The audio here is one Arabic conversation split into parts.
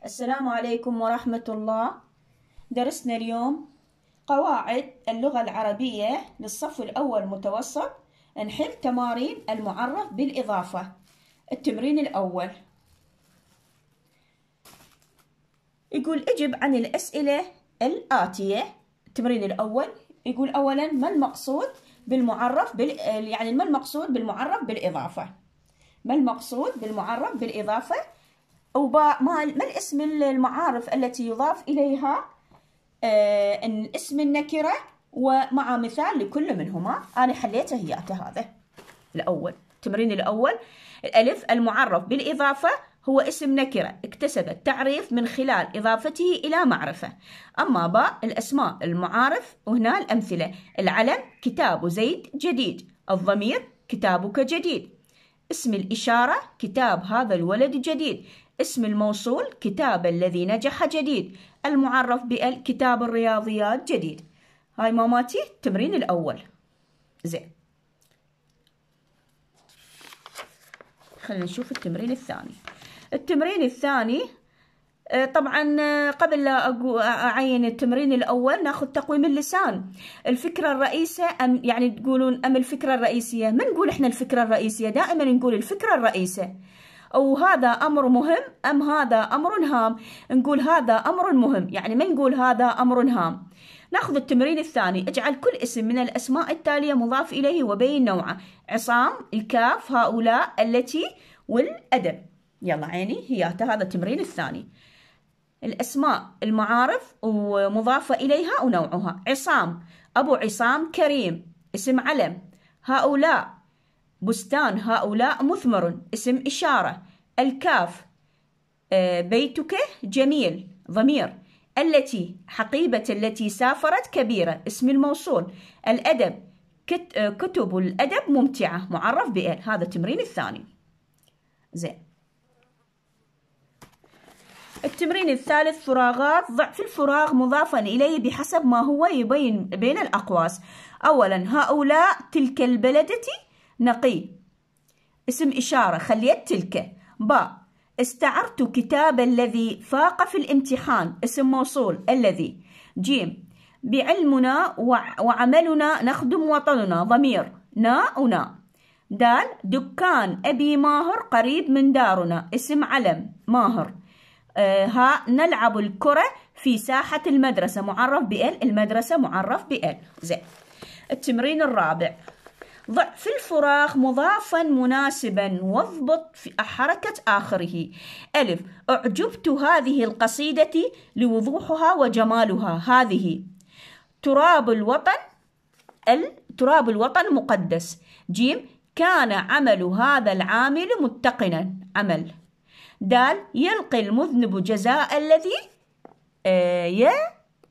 السلام عليكم ورحمة الله درسنا اليوم قواعد اللغة العربية للصف الأول متوسط نحل تمارين المعرف بالإضافة التمرين الأول يقول اجب عن الأسئلة الآتية التمرين الأول يقول أولا ما المقصود بالمعرف بال... يعني ما المقصود بالمعرف بالإضافة ما المقصود بالمعرف بالإضافة أو ما الاسم المعارف التي يضاف إليها آه الاسم النكرة ومع مثال لكل منهما أنا حليته إياك هذا الأول التمرين الأول الألف المعرف بالإضافة هو اسم نكرة اكتسب التعريف من خلال إضافته إلى معرفة أما باء الأسماء المعارف وهنا الأمثلة العلم كتاب زيد جديد الضمير كتابك جديد اسم الإشارة كتاب هذا الولد جديد اسم الموصول كتاب الذي نجح جديد المعرف بالكتاب الرياضيات جديد هاي ماماتي التمرين الأول زين خلينا نشوف التمرين الثاني التمرين الثاني آه، طبعا آه، قبل لا اعين التمرين الاول ناخذ تقويم اللسان الفكره الرئيسيه ام يعني تقولون ام الفكره الرئيسيه ما نقول احنا الفكره الرئيسيه دائما نقول الفكره الرئيسيه أو هذا أمر مهم أم هذا أمر هام نقول هذا أمر مهم يعني ما نقول هذا أمر هام ناخذ التمرين الثاني اجعل كل اسم من الأسماء التالية مضاف إليه وبين نوعه عصام الكاف هؤلاء التي والأدب يلا عيني هياته هذا التمرين الثاني الأسماء المعارف ومضافة إليها ونوعها عصام أبو عصام كريم اسم علم هؤلاء بستان هؤلاء مثمر اسم إشارة الكاف آه، بيتك جميل ضمير التي حقيبة التي سافرت كبيرة اسم الموصول الأدب آه، كتب الأدب ممتعة معرف بإل هذا التمرين الثاني زين التمرين الثالث فراغات ضعف الفراغ مضافا إليه بحسب ما هو يبين بين الأقواس أولا هؤلاء تلك البلدة نقي اسم إشارة خليت تلك باء استعرت كتاب الذي فاق في الامتحان اسم موصول الذي جيم بعلمنا وعملنا نخدم وطننا ضمير ناؤنا دال دكان أبي ماهر قريب من دارنا اسم علم ماهر ها آه، نلعب الكرة في ساحة المدرسة معرف بال المدرسة معرف بال زين التمرين الرابع ضع في الفراغ مضافا مناسبا واضبط في حركة آخره ألف أعجبت هذه القصيدة لوضوحها وجمالها هذه تراب الوطن تراب الوطن مقدس جيم كان عمل هذا العامل متقنا عمل دال يلقي المذنب جزاء الذي آه،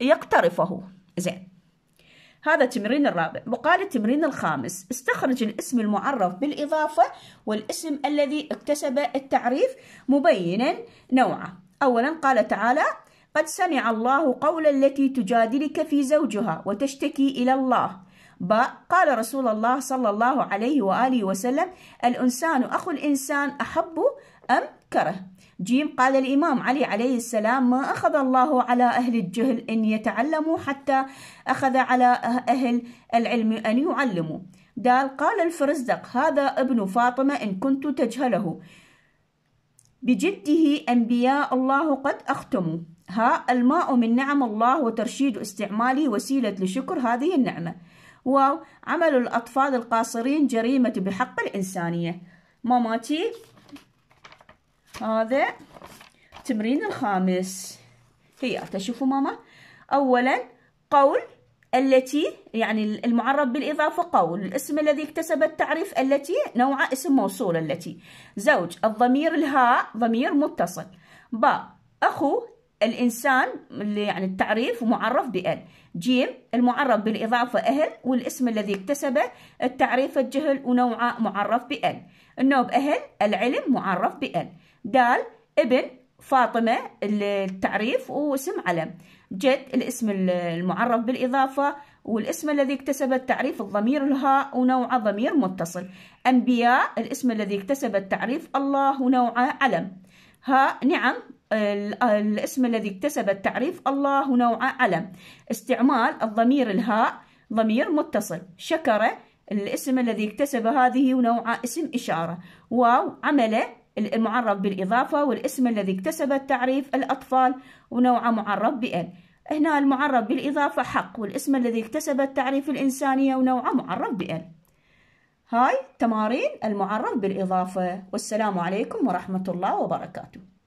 يقترفه زين هذا التمرين الرابع وقال التمرين الخامس استخرج الاسم المعرف بالإضافة والاسم الذي اكتسب التعريف مبينا نوعه أولا قال تعالى قد سمع الله قول التي تجادلك في زوجها وتشتكي إلى الله باء قال رسول الله صلى الله عليه وآله وسلم الإنسان أخو الإنسان أحب أم كره جيم قال الإمام علي عليه السلام ما أخذ الله على أهل الجهل أن يتعلموا حتى أخذ على أهل العلم أن يعلموا دال قال الفرزدق هذا ابن فاطمة إن كنت تجهله بجده أنبياء الله قد أختموا ها الماء من نعم الله وترشيد استعماله وسيلة لشكر هذه النعمة واو عمل الأطفال القاصرين جريمة بحق الإنسانية ماماتي هذا التمرين الخامس هي تشوفوا ماما اولا قول التي يعني المعرب بالإضافة قول الاسم الذي اكتسب التعريف التي نوع اسم موصول التي زوج الضمير الهاء ضمير متصل با أخو الإنسان اللي يعني التعريف معرف بأل جيم المعرف بالإضافة أهل والاسم الذي اكتسبه التعريف الجهل ونوعه معرف بأل النوب أهل العلم معرف بأل دال ابن فاطمة التعريف واسم علم جد الاسم المعرف بالإضافة والاسم الذي اكتسب التعريف الضمير الهاء ونوعه ضمير متصل أنبياء الاسم الذي اكتسب التعريف الله ونوعه علم ها نعم الاسم الذي اكتسب التعريف الله نوع علم استعمال الضمير الهاء ضمير متصل شكر الاسم الذي اكتسب هذه نوع اسم إشارة واو عمل المعرف بالإضافة والاسم الذي اكتسب التعريف الأطفال ونوع معرف بأن هنا المعرف بالإضافة حق والاسم الذي اكتسب التعريف الإنسانية ونوع معرف بأن هاي تمارين المعرف بالإضافة والسلام عليكم ورحمة الله وبركاته